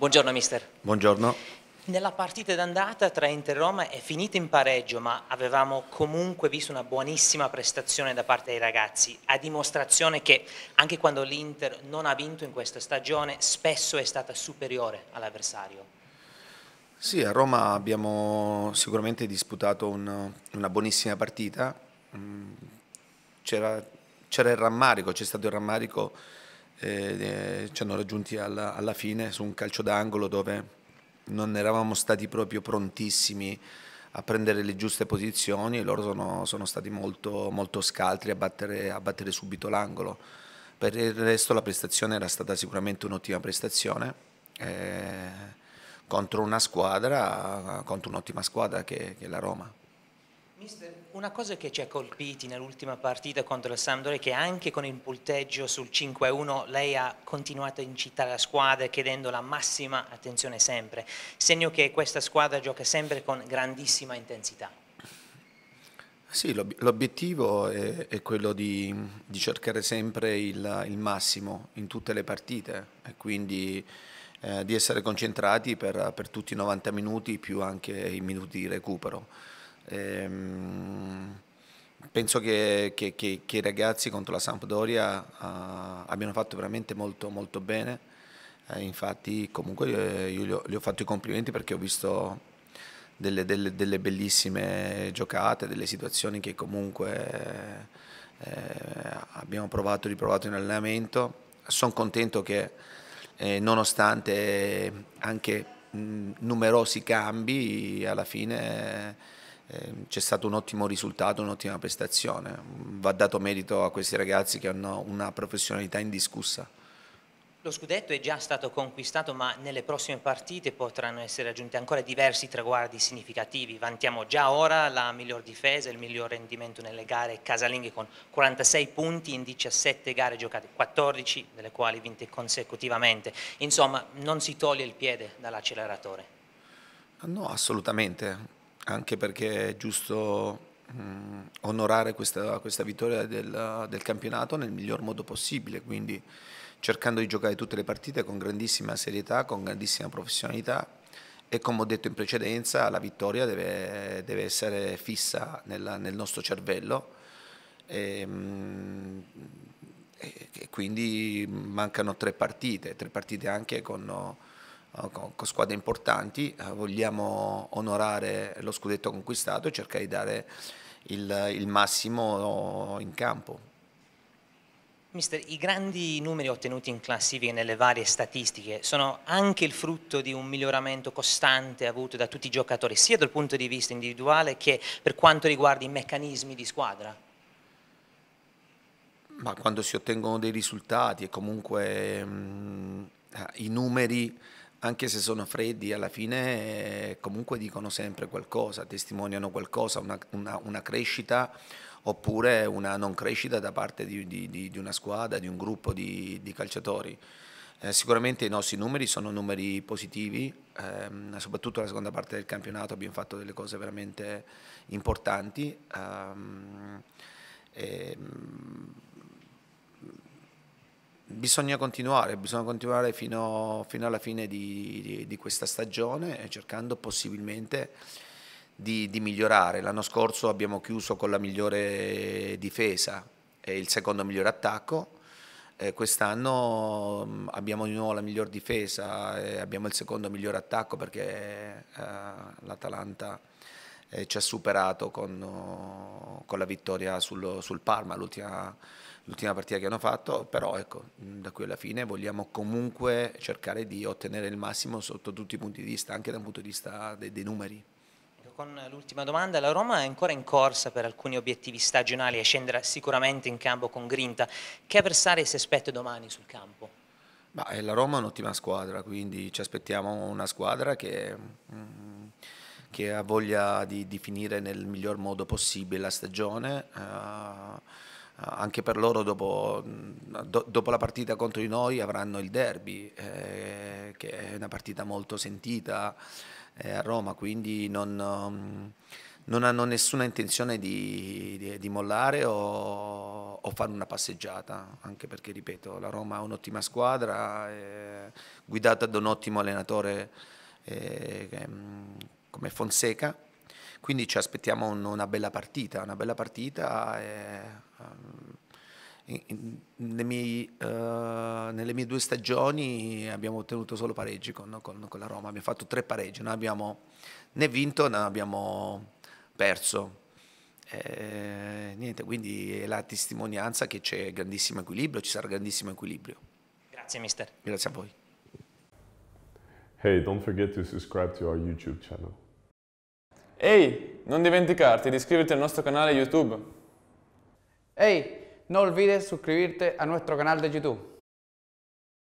Buongiorno mister. Buongiorno. Nella partita d'andata tra Inter e Roma è finita in pareggio, ma avevamo comunque visto una buonissima prestazione da parte dei ragazzi, a dimostrazione che anche quando l'Inter non ha vinto in questa stagione, spesso è stata superiore all'avversario. Sì, a Roma abbiamo sicuramente disputato un, una buonissima partita. Mm, c'era il rammarico, c'è stato il rammarico eh, eh, ci hanno raggiunti alla, alla, fine su un calcio d'angolo dove non eravamo stati proprio prontissimi a prendere le giuste posizioni e loro sono, sono stati molto, molto scaltri a battere, a battere subito l'angolo. Per il resto la prestazione era stata sicuramente un'ottima prestazione eh, contro una squadra, contro un'ottima squadra che, che è la Roma. Mister, una cosa che ci ha colpiti nell'ultima partita contro il Sampdoria è che anche con il punteggio sul 5-1 lei ha continuato a incitare la squadra chiedendo la massima attenzione sempre, segno che questa squadra gioca sempre con grandissima intensità. Sì, l'obiettivo è, è, quello di, di cercare sempre il, il, massimo in tutte le partite e quindi eh, di essere concentrati per, per tutti i 90 minuti più anche i minuti di recupero. Ehm, penso che, che, che, che, i ragazzi contro la Sampdoria uh, abbiano fatto veramente molto, molto bene. Eh, infatti, comunque, eh, io gli ho, ho, fatto i complimenti perché ho visto delle, delle, delle bellissime giocate, delle situazioni che comunque eh, abbiamo provato e riprovato in allenamento. Sono contento che, eh, nonostante anche mh, mm, numerosi cambi, alla fine Ehm, c'è stato un ottimo risultato, un'ottima prestazione. Va dato merito a questi ragazzi che hanno una professionalità indiscussa. Lo scudetto è già stato conquistato, ma nelle prossime partite potranno essere aggiunti ancora diversi traguardi significativi. Vantiamo già ora la miglior difesa, il miglior rendimento nelle gare casalinghe con 46 punti in 17 gare giocate, 14 delle quali vinte consecutivamente. Insomma, non si toglie il piede dall'acceleratore. No, assolutamente anche perché è giusto mh, mm, onorare questa, questa vittoria del, del, campionato nel miglior modo possibile, quindi cercando di giocare tutte le partite con grandissima serietà, con grandissima professionalità e come ho detto in precedenza la vittoria deve, deve essere fissa nella, nel nostro cervello. E, mh, mm, e quindi mancano tre partite, tre partite anche con eh, con, squadre importanti, eh, vogliamo onorare lo scudetto conquistato e cercare di dare il, il massimo in campo. Mister, i grandi numeri ottenuti in classifiche nelle varie statistiche sono anche il frutto di un miglioramento costante avuto da tutti i giocatori, sia dal punto di vista individuale che per quanto riguarda i meccanismi di squadra? Ma quando si ottengono dei risultati e comunque mh, mm, i numeri anche se sono freddi, alla fine eh, comunque dicono sempre qualcosa, testimoniano qualcosa, una, una, una crescita oppure una non crescita da parte di, di, di una squadra, di un gruppo di, di calciatori. Eh, sicuramente i nostri numeri sono numeri positivi, ehm, soprattutto la seconda parte del campionato abbiamo fatto delle cose veramente importanti. Ehm, ehm, bisogna continuare, bisogna continuare fino, fino alla fine di, di, di, questa stagione eh, cercando possibilmente di, di migliorare. L'anno scorso abbiamo chiuso con la migliore difesa e il secondo migliore attacco. Eh, quest'anno mm, abbiamo di nuovo la miglior difesa, e abbiamo il secondo miglior attacco perché eh, l'Atalanta eh, ci ha superato con, con la vittoria sul, sul Parma, l'ultima, partita che hanno fatto, però ecco, da qui alla fine vogliamo comunque cercare di ottenere il massimo sotto tutti i punti di vista, anche dal punto di vista dei, dei numeri. Con l'ultima domanda, la Roma è ancora in corsa per alcuni obiettivi stagionali e scenderà sicuramente in campo con grinta. Che avversari si aspetta domani sul campo? Ma eh, la Roma è un'ottima squadra, quindi ci aspettiamo una squadra che mh, mm, che ha voglia di, di finire nel miglior modo possibile la stagione. Uh, anche per loro dopo, do, dopo, la partita contro di noi avranno il derby, eh, che è una partita molto sentita eh, a Roma, quindi non, um, non hanno nessuna intenzione di, di, di mollare o, o, fare una passeggiata, anche perché, ripeto, la Roma ha un'ottima squadra, eh, guidata da un ottimo allenatore. Eh, che, come Fonseca, quindi ci aspettiamo un, una bella partita, una bella partita e, eh, um, ehm, in, in, nelle, mie, uh, eh, nelle, mie, due stagioni abbiamo ottenuto solo pareggi con, con, con la Roma, abbiamo fatto tre pareggi, non abbiamo né vinto né abbiamo perso. E, eh, niente, quindi è la testimonianza che c'è grandissimo equilibrio, ci sarà grandissimo equilibrio. Grazie mister. Grazie a voi. Hey, don't forget to subscribe to our YouTube channel. Ehi, hey, non dimenticarti di iscriverti al nostro canale YouTube. Ehi, hey, no olvides iscriverti al nostro canale di YouTube.